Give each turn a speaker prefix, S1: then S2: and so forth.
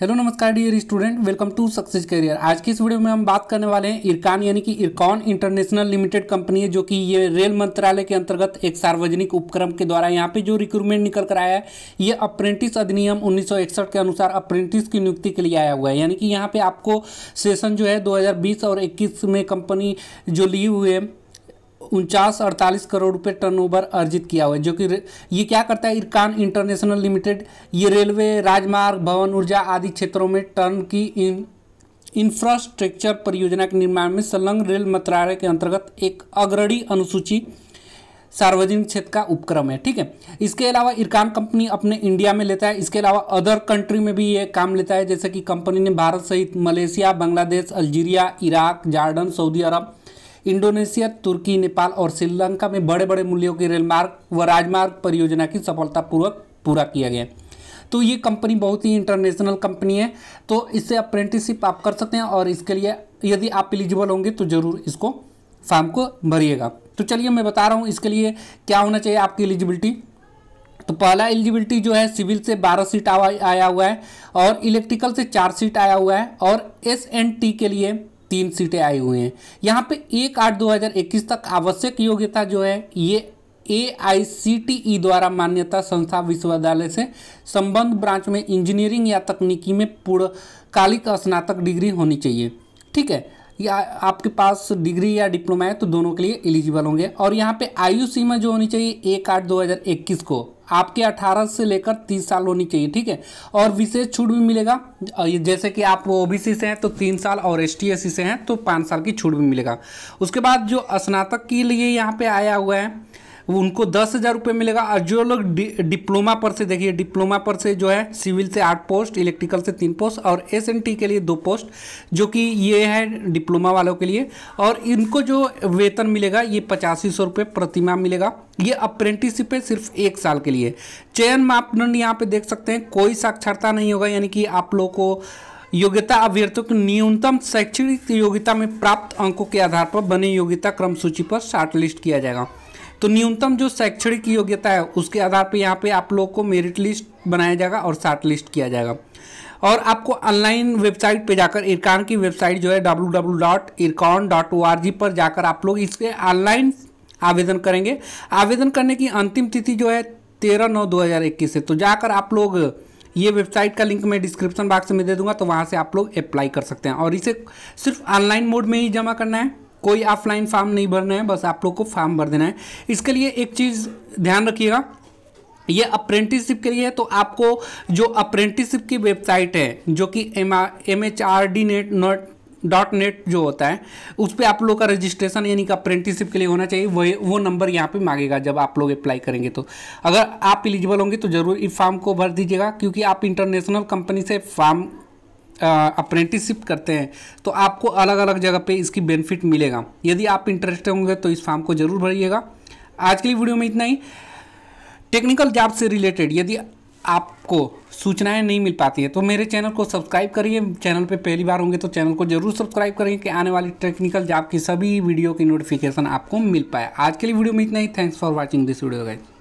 S1: hello नमस्कार dear student welcome to success career आज की इस वीडियो में हम बात करने वाले हैं इरकान यानी कि इरकॉन इंटरनेशनल लिमिटेड कंपनी है जो कि ये रेल मंत्रालय के अंतर्गत एक सार्वजनिक उपक्रम के द्वारा यहाँ पे जो रिक्रूटमेंट निकल कर आया है ये अप्रेंटिस अधिनियम 1961 के अनुसार अप्रेंटिस की नियुक्ति के लिए आया हुआ है यानी कि यहाँ पर आपको सेशन जो है दो और इक्कीस में कंपनी जो ली हुई है उनचास अड़तालीस करोड़ रुपए टर्नओवर अर्जित किया हुआ है जो कि ये क्या करता है इरकान इंटरनेशनल लिमिटेड ये रेलवे राजमार्ग भवन ऊर्जा आदि क्षेत्रों में टर्न की इन इंफ्रास्ट्रक्चर परियोजना के निर्माण में संलग्न रेल मंत्रालय के अंतर्गत एक अग्रणी अनुसूची सार्वजनिक क्षेत्र का उपक्रम है ठीक है इसके अलावा इरकान कंपनी अपने इंडिया में लेता है इसके अलावा अदर कंट्री में भी ये काम लेता है जैसे कि कंपनी ने भारत सहित Malaysia Bangladesh Algeria Iraq Jordan Saudi Arab Indonesia तुर्की नेपाल और श्रीलंका में बड़े बड़े मूल्यों के रेलमार्ग व राजमार्ग परियोजना की सफलतापूर्वक पूरा किया गया तो ये कंपनी बहुत ही इंटरनेशनल कंपनी है तो इससे अप्रेंटिसशिप आप कर सकते हैं और इसके लिए यदि आप एलिजिबल होंगे तो ज़रूर इसको फॉर्म को भरिएगा तो चलिए मैं बता रहा हूँ इसके लिए क्या होना चाहिए आपकी एलिजिबिलिटी तो पहला एलिजिबिलिटी जो है सिविल से 12 सीट आया हुआ है और इलेक्ट्रिकल से चार सीट आया हुआ है और एस एंड टी के लिए तीन सीटें आई हुई हैं यहाँ पे एक आठ दो हज़ार इक्कीस तक आवश्यक योग्यता जो है ये ए आई सी टी ई द्वारा मान्यता संस्था विश्वविद्यालय से संबंध ब्रांच में इंजीनियरिंग या तकनीकी में पूर्णकालिक स्नातक डिग्री होनी चाहिए ठीक है या आपके पास डिग्री या डिप्लोमा है तो दोनों के लिए एलिजिबल होंगे और यहाँ पे आयु सीमा जो होनी चाहिए एक आठ दो हज़ार इक्कीस को आपके 18 से लेकर 30 साल होनी चाहिए ठीक है और विशेष छूट भी मिलेगा जैसे कि आप ओ बी सी से हैं तो तीन साल और एस टी से हैं तो पाँच साल की छूट भी मिलेगा उसके बाद जो स्नातक के लिए यहाँ पर आया हुआ है वो उनको दस हज़ार रुपये मिलेगा और जो लोग डिप्लोमा पर से देखिए डिप्लोमा पर से जो है सिविल से आठ पोस्ट इलेक्ट्रिकल से तीन पोस्ट और एस के लिए दो पोस्ट जो कि ये है डिप्लोमा वालों के लिए और इनको जो वेतन मिलेगा ये पचासी सौ रुपये प्रतिमा मिलेगा ये अप्रेंटिसशिप है सिर्फ एक साल के लिए चयन मापदंड यहाँ पे देख सकते हैं कोई साक्षरता नहीं होगा यानी कि आप लोगों को योग्यता अभ्यर्थियों की न्यूनतम शैक्षणिक योग्यता में प्राप्त अंकों के आधार पर बने योग्यता क्रम सूची पर शार्टलिस्ट किया जाएगा तो न्यूनतम जो शैक्षणिक योग्यता है उसके आधार पर यहाँ पे आप लोग को मेरिट लिस्ट बनाया जाएगा और शार्ट लिस्ट किया जाएगा और आपको ऑनलाइन वेबसाइट पे जाकर इरकान की वेबसाइट जो है डब्ल्यू पर जाकर आप लोग इसके ऑनलाइन आवेदन करेंगे आवेदन करने की अंतिम तिथि जो है तेरह नौ दो हज़ार इक्कीस है तो जाकर आप लोग ये वेबसाइट का लिंक मैं डिस्क्रिप्शन बॉक्स में दे दूंगा तो वहाँ से आप लोग अप्लाई कर सकते हैं और इसे सिर्फ ऑनलाइन मोड में ही जमा करना है कोई ऑफलाइन फॉर्म नहीं भरना है बस आप लोग को फॉर्म भर देना है इसके लिए एक चीज़ ध्यान रखिएगा ये अप्रेंटिसशिप के लिए है तो आपको जो अप्रेंटिसशिप की वेबसाइट है जो कि M M H R D net not dot net जो होता है उस पर आप लोग का रजिस्ट्रेशन यानी कि अप्रेंटिसशिप के लिए होना चाहिए वही वो नंबर यहाँ पे मांगेगा जब आप लोग अप्लाई करेंगे तो अगर आप एलिजिबल होंगे तो ज़रूर इस फॉर्म को भर दीजिएगा क्योंकि आप इंटरनेशनल कंपनी से फॉर्म अप्रेंटिसशिप करते हैं तो आपको अलग अलग जगह पे इसकी बेनिफिट मिलेगा यदि आप इंटरेस्टेड होंगे तो इस फॉर्म को ज़रूर भरिएगा आज के लिए वीडियो में इतना ही टेक्निकल जॉब से रिलेटेड यदि आपको सूचनाएं नहीं मिल पाती है तो मेरे चैनल को सब्सक्राइब करिए चैनल पे पहली बार होंगे तो चैनल को जरूर सब्सक्राइब करेंगे कि आने वाली टेक्निकल जॉब की सभी वीडियो की नोटिफिकेशन आपको मिल पाए आज के लिए वीडियो में इतना ही thanks for watching this video guys